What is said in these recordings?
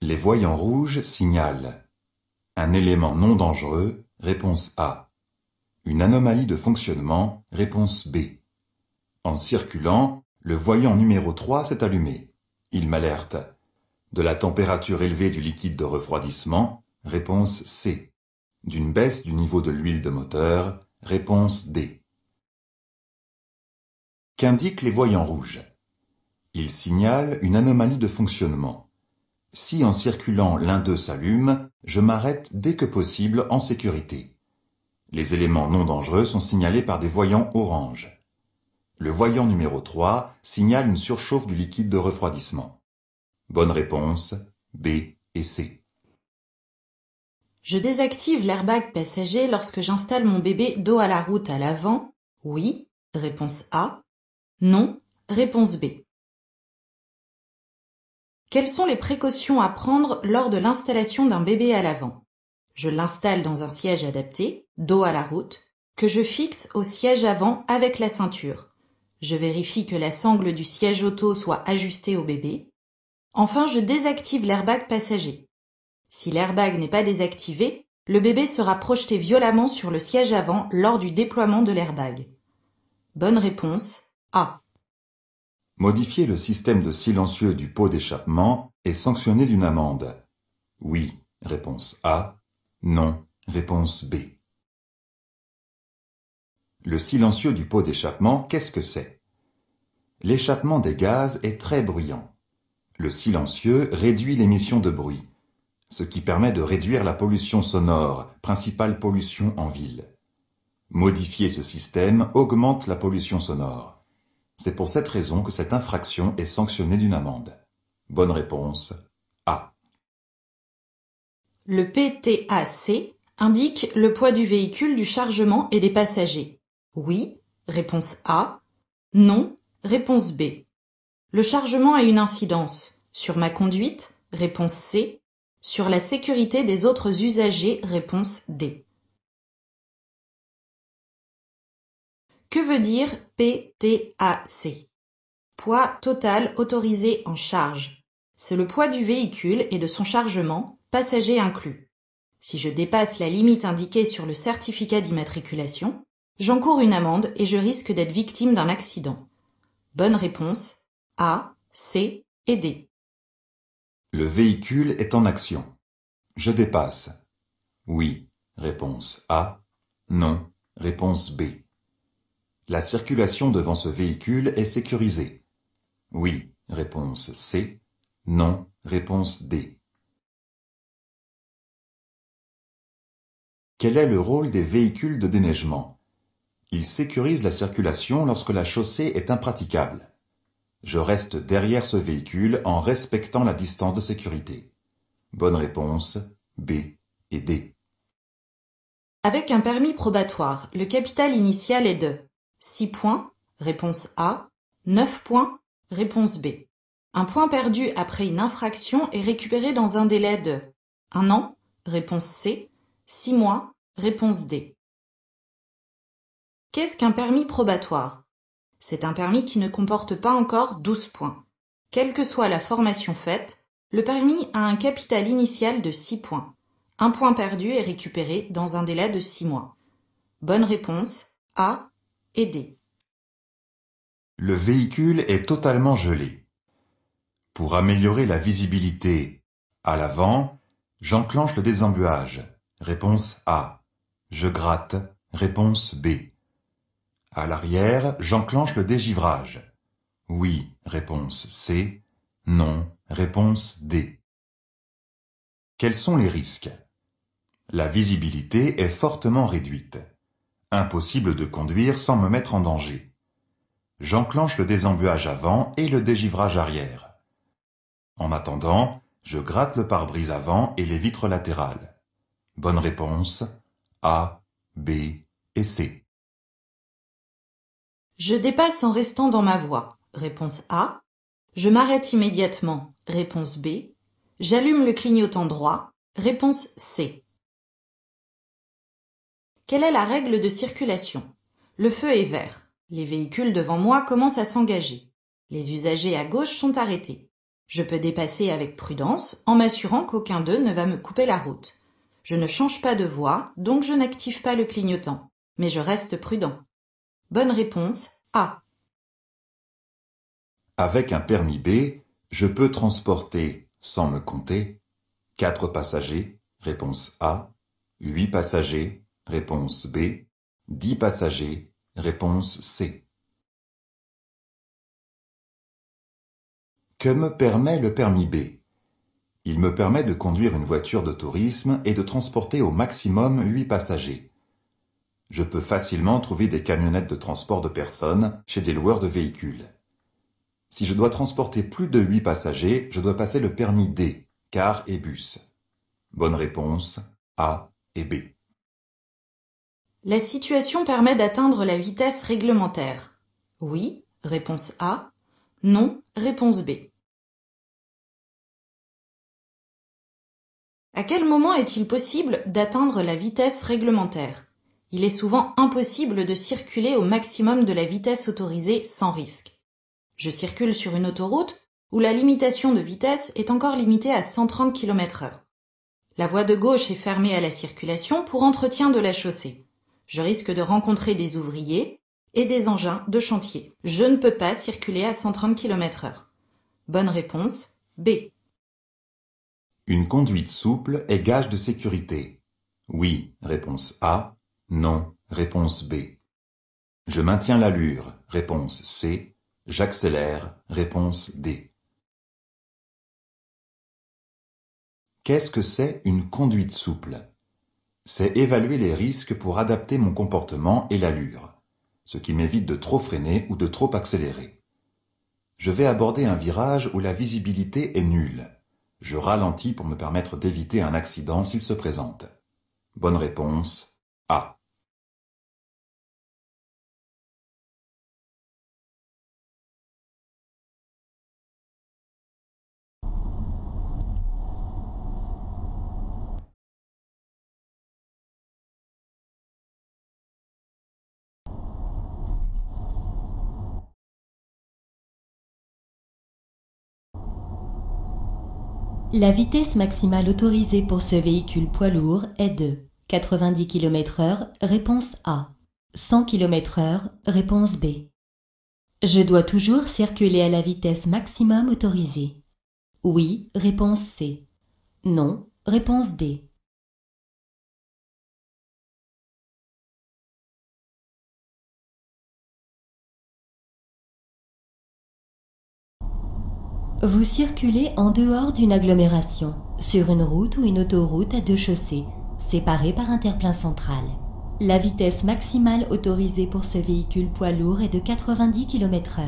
Les voyants rouges signalent: un élément non dangereux, réponse A; une anomalie de fonctionnement, réponse B. En circulant, le voyant numéro 3 s'est allumé, il m'alerte: de la température élevée du liquide de refroidissement, réponse C; d'une baisse du niveau de l'huile de moteur, réponse D. Qu'indiquent les voyants rouges? Ils signalent une anomalie de fonctionnement. Si en circulant l'un d'eux s'allume, je m'arrête dès que possible en sécurité. Les éléments non dangereux sont signalés par des voyants orange. Le voyant numéro 3 signale une surchauffe du liquide de refroidissement. Bonne réponse B et C. Je désactive l'airbag passager lorsque j'installe mon bébé dos à la route à l'avant. Oui, réponse A. Non, réponse B. Quelles sont les précautions à prendre lors de l'installation d'un bébé à l'avant Je l'installe dans un siège adapté, dos à la route, que je fixe au siège avant avec la ceinture. Je vérifie que la sangle du siège auto soit ajustée au bébé. Enfin, je désactive l'airbag passager. Si l'airbag n'est pas désactivé, le bébé sera projeté violemment sur le siège avant lors du déploiement de l'airbag. Bonne réponse A. Modifier le système de silencieux du pot d'échappement est sanctionné d'une amende. Oui, réponse A. Non, réponse B. Le silencieux du pot d'échappement, qu'est-ce que c'est L'échappement des gaz est très bruyant. Le silencieux réduit l'émission de bruit, ce qui permet de réduire la pollution sonore, principale pollution en ville. Modifier ce système augmente la pollution sonore. C'est pour cette raison que cette infraction est sanctionnée d'une amende. Bonne réponse A. Le PTAC indique le poids du véhicule, du chargement et des passagers. Oui, réponse A. Non, réponse B. Le chargement a une incidence sur ma conduite, réponse C. Sur la sécurité des autres usagers, réponse D. Que veut dire PTAC Poids total autorisé en charge. C'est le poids du véhicule et de son chargement, passagers inclus. Si je dépasse la limite indiquée sur le certificat d'immatriculation, j'encours une amende et je risque d'être victime d'un accident. Bonne réponse A, C et D. Le véhicule est en action. Je dépasse. Oui, réponse A. Non, réponse B. La circulation devant ce véhicule est sécurisée. Oui, réponse C. Non, réponse D. Quel est le rôle des véhicules de déneigement Ils sécurisent la circulation lorsque la chaussée est impraticable. Je reste derrière ce véhicule en respectant la distance de sécurité. Bonne réponse B et D. Avec un permis probatoire, le capital initial est de 6 points, réponse A. 9 points, réponse B. Un point perdu après une infraction est récupéré dans un délai de 1 an, réponse C. 6 mois, réponse D. Qu'est-ce qu'un permis probatoire C'est un permis qui ne comporte pas encore 12 points. Quelle que soit la formation faite, le permis a un capital initial de 6 points. Un point perdu est récupéré dans un délai de 6 mois. Bonne réponse A. Le véhicule est totalement gelé. Pour améliorer la visibilité à l'avant, j'enclenche le désembuage. Réponse A. Je gratte. Réponse B. À l'arrière, j'enclenche le dégivrage. Oui, réponse C. Non, réponse D. Quels sont les risques La visibilité est fortement réduite. Impossible de conduire sans me mettre en danger. J'enclenche le désembuage avant et le dégivrage arrière. En attendant, je gratte le pare-brise avant et les vitres latérales. Bonne réponse A, B et C. Je dépasse en restant dans ma voie. Réponse A. Je m'arrête immédiatement. Réponse B. J'allume le clignotant droit. Réponse C. Quelle est la règle de circulation Le feu est vert. Les véhicules devant moi commencent à s'engager. Les usagers à gauche sont arrêtés. Je peux dépasser avec prudence en m'assurant qu'aucun d'eux ne va me couper la route. Je ne change pas de voie, donc je n'active pas le clignotant. Mais je reste prudent. Bonne réponse A. Avec un permis B, je peux transporter, sans me compter, 4 passagers, réponse A, 8 passagers, Réponse B. 10 passagers Réponse C. Que me permet le permis B? Il me permet de conduire une voiture de tourisme et de transporter au maximum 8 passagers. Je peux facilement trouver des camionnettes de transport de personnes chez des loueurs de véhicules. Si je dois transporter plus de 8 passagers, je dois passer le permis D, car et bus. Bonne réponse A et B. La situation permet d'atteindre la vitesse réglementaire. Oui, réponse A. Non, réponse B. À quel moment est-il possible d'atteindre la vitesse réglementaire Il est souvent impossible de circuler au maximum de la vitesse autorisée sans risque. Je circule sur une autoroute où la limitation de vitesse est encore limitée à 130 km heure. La voie de gauche est fermée à la circulation pour entretien de la chaussée. Je risque de rencontrer des ouvriers et des engins de chantier. Je ne peux pas circuler à 130 km heure. Bonne réponse, B. Une conduite souple est gage de sécurité. Oui, réponse A. Non, réponse B. Je maintiens l'allure, réponse C. J'accélère, réponse D. Qu'est-ce que c'est une conduite souple c'est évaluer les risques pour adapter mon comportement et l'allure, ce qui m'évite de trop freiner ou de trop accélérer. Je vais aborder un virage où la visibilité est nulle. Je ralentis pour me permettre d'éviter un accident s'il se présente. Bonne réponse A. La vitesse maximale autorisée pour ce véhicule poids lourd est de 90 km/h, réponse A. 100 km/h, réponse B. Je dois toujours circuler à la vitesse maximum autorisée. Oui, réponse C. Non, réponse D. Vous circulez en dehors d'une agglomération, sur une route ou une autoroute à deux chaussées, séparées par un terre-plein central. La vitesse maximale autorisée pour ce véhicule poids lourd est de 90 km/h.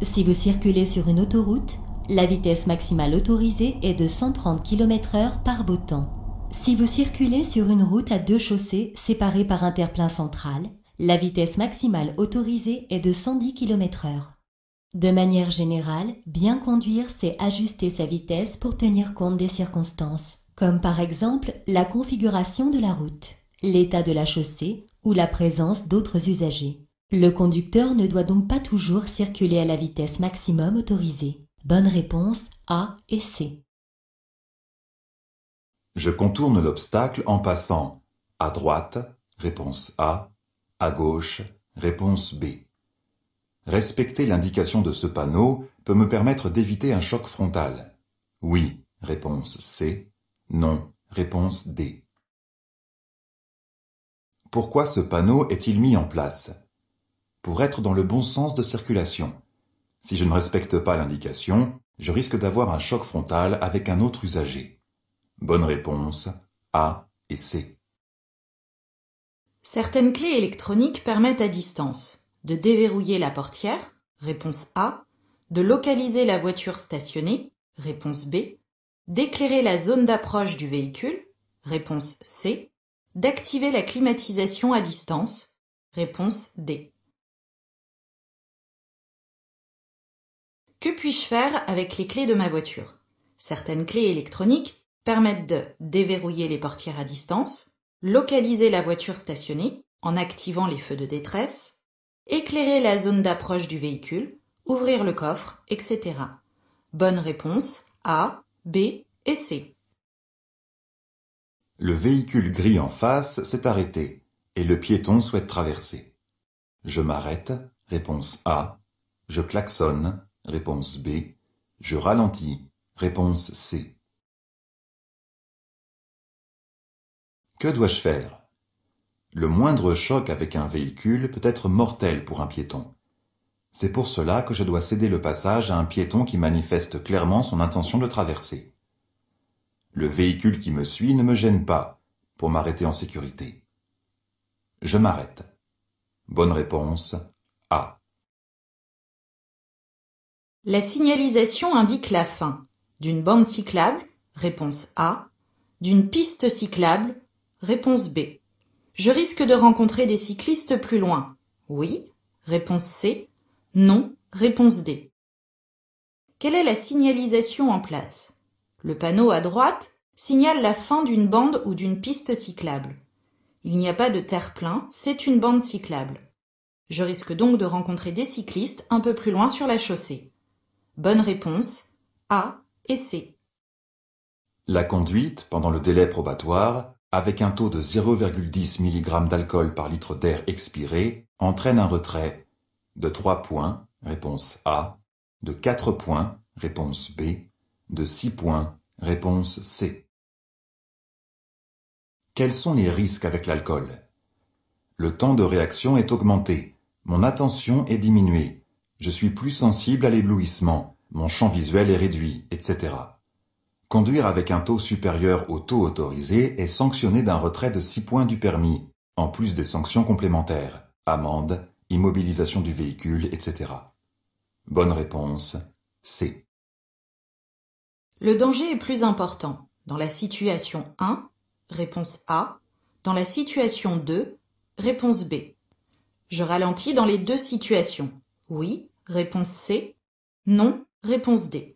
Si vous circulez sur une autoroute, la vitesse maximale autorisée est de 130 km/h par beau temps. Si vous circulez sur une route à deux chaussées séparées par un terre-plein central, la vitesse maximale autorisée est de 110 km/h. De manière générale, bien conduire, c'est ajuster sa vitesse pour tenir compte des circonstances, comme par exemple la configuration de la route, l'état de la chaussée ou la présence d'autres usagers. Le conducteur ne doit donc pas toujours circuler à la vitesse maximum autorisée. Bonne réponse A et C. Je contourne l'obstacle en passant à droite, réponse A, à gauche, réponse B. Respecter l'indication de ce panneau peut me permettre d'éviter un choc frontal. Oui, réponse C. Non, réponse D. Pourquoi ce panneau est-il mis en place Pour être dans le bon sens de circulation. Si je ne respecte pas l'indication, je risque d'avoir un choc frontal avec un autre usager. Bonne réponse A et C. Certaines clés électroniques permettent à distance de déverrouiller la portière, réponse A, de localiser la voiture stationnée, réponse B, d'éclairer la zone d'approche du véhicule, réponse C, d'activer la climatisation à distance, réponse D. Que puis-je faire avec les clés de ma voiture Certaines clés électroniques permettent de déverrouiller les portières à distance, localiser la voiture stationnée en activant les feux de détresse, éclairer la zone d'approche du véhicule, ouvrir le coffre, etc. Bonne réponse A, B et C. Le véhicule gris en face s'est arrêté et le piéton souhaite traverser. Je m'arrête, réponse A. Je klaxonne, réponse B. Je ralentis, réponse C. Que dois-je faire le moindre choc avec un véhicule peut être mortel pour un piéton. C'est pour cela que je dois céder le passage à un piéton qui manifeste clairement son intention de traverser. Le véhicule qui me suit ne me gêne pas pour m'arrêter en sécurité. Je m'arrête. Bonne réponse A. La signalisation indique la fin d'une bande cyclable, réponse A, d'une piste cyclable, réponse B. Je risque de rencontrer des cyclistes plus loin. Oui. Réponse C. Non. Réponse D. Quelle est la signalisation en place Le panneau à droite signale la fin d'une bande ou d'une piste cyclable. Il n'y a pas de terre-plein, c'est une bande cyclable. Je risque donc de rencontrer des cyclistes un peu plus loin sur la chaussée. Bonne réponse A et C. La conduite, pendant le délai probatoire, avec un taux de 0,10 mg d'alcool par litre d'air expiré, entraîne un retrait de 3 points, réponse A, de 4 points, réponse B, de 6 points, réponse C. Quels sont les risques avec l'alcool Le temps de réaction est augmenté, mon attention est diminuée, je suis plus sensible à l'éblouissement, mon champ visuel est réduit, etc. Conduire avec un taux supérieur au taux autorisé est sanctionné d'un retrait de six points du permis, en plus des sanctions complémentaires: amende, immobilisation du véhicule, etc. Bonne réponse C. Le danger est plus important dans la situation 1, réponse A, dans la situation 2, réponse B. Je ralentis dans les deux situations. Oui, réponse C. Non, réponse D.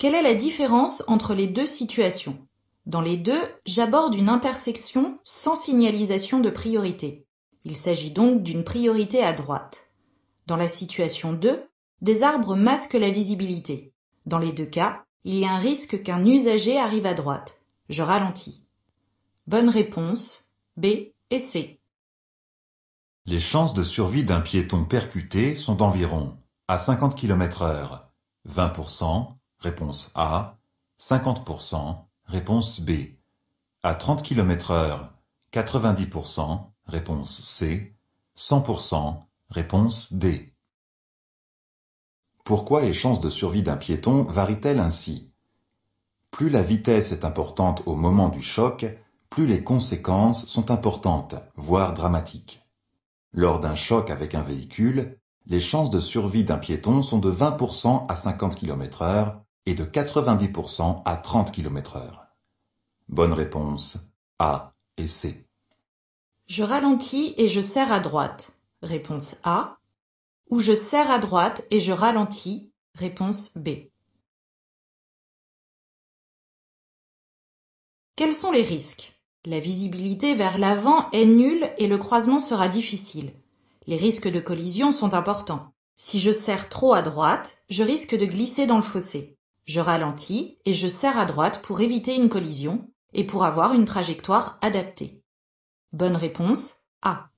Quelle est la différence entre les deux situations Dans les deux, j'aborde une intersection sans signalisation de priorité. Il s'agit donc d'une priorité à droite. Dans la situation 2, des arbres masquent la visibilité. Dans les deux cas, il y a un risque qu'un usager arrive à droite. Je ralentis. Bonne réponse B et C. Les chances de survie d'un piéton percuté sont d'environ à 50 km/h, 20%, Réponse A 50%. Réponse B à 30 km h 90%. Réponse C 100%. Réponse D. Pourquoi les chances de survie d'un piéton varient-elles ainsi Plus la vitesse est importante au moment du choc, plus les conséquences sont importantes, voire dramatiques. Lors d'un choc avec un véhicule, les chances de survie d'un piéton sont de 20% à 50 km/h de 90 à 30 km/h. Bonne réponse A et C. Je ralentis et je serre à droite. Réponse A. Ou je serre à droite et je ralentis. Réponse B. Quels sont les risques La visibilité vers l'avant est nulle et le croisement sera difficile. Les risques de collision sont importants. Si je serre trop à droite, je risque de glisser dans le fossé. Je ralentis et je serre à droite pour éviter une collision et pour avoir une trajectoire adaptée. Bonne réponse A.